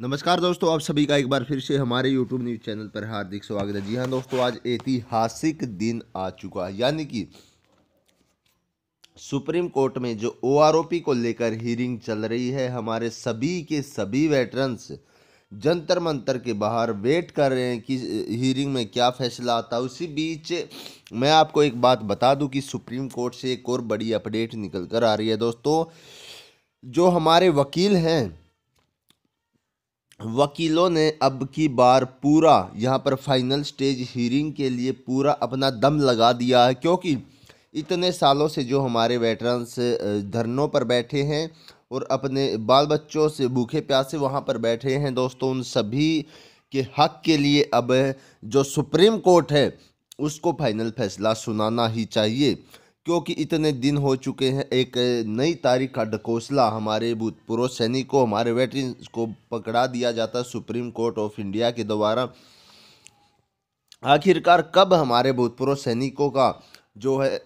नमस्कार दोस्तों आप सभी का एक बार फिर से हमारे YouTube न्यूज़ चैनल पर हार्दिक स्वागत है जी हाँ दोस्तों आज ऐतिहासिक दिन आ चुका है यानी कि सुप्रीम कोर्ट में जो ओ को लेकर हियरिंग चल रही है हमारे सभी के सभी वेटरन्स जंतर मंतर के बाहर वेट कर रहे हैं कि हियरिंग में क्या फैसला आता है उसी बीच मैं आपको एक बात बता दूं कि सुप्रीम कोर्ट से एक और बड़ी अपडेट निकल कर आ रही है दोस्तों जो हमारे वकील हैं वकीलों ने अब की बार पूरा यहाँ पर फाइनल स्टेज हीरिंग के लिए पूरा अपना दम लगा दिया है क्योंकि इतने सालों से जो हमारे वेटरन्स धरनों पर बैठे हैं और अपने बाल बच्चों से भूखे प्यासे वहाँ पर बैठे हैं दोस्तों उन सभी के हक के लिए अब जो सुप्रीम कोर्ट है उसको फाइनल फैसला सुनाना ही चाहिए क्योंकि इतने दिन हो चुके हैं एक नई तारीख का ढकोसला हमारे भूतपूर्व सैनिकों हमारे वेटरन को पकड़ा दिया जाता सुप्रीम कोर्ट ऑफ इंडिया के द्वारा आखिरकार कब हमारे भूतपूर्व सैनिकों का जो है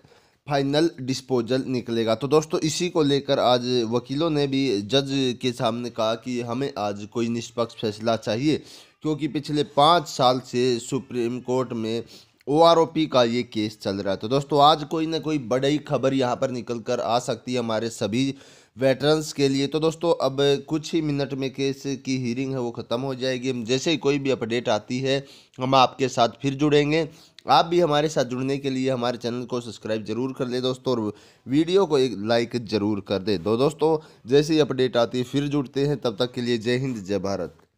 फाइनल डिस्पोजल निकलेगा तो दोस्तों इसी को लेकर आज वकीलों ने भी जज के सामने कहा कि हमें आज कोई निष्पक्ष फैसला चाहिए क्योंकि पिछले पाँच साल से सुप्रीम कोर्ट में ओआरओपी का ये केस चल रहा है तो दोस्तों आज कोई ना कोई बड़ी खबर यहाँ पर निकल कर आ सकती है हमारे सभी वेटरन्स के लिए तो दोस्तों अब कुछ ही मिनट में केस की हीरिंग है वो ख़त्म हो जाएगी जैसे ही कोई भी अपडेट आती है हम आपके साथ फिर जुड़ेंगे आप भी हमारे साथ जुड़ने के लिए हमारे चैनल को सब्सक्राइब जरूर कर ले दोस्तों और वीडियो को एक लाइक ज़रूर कर दे दो तो दोस्तों जैसे ही अपडेट आती है फिर जुड़ते हैं तब तक के लिए जय हिंद जय भारत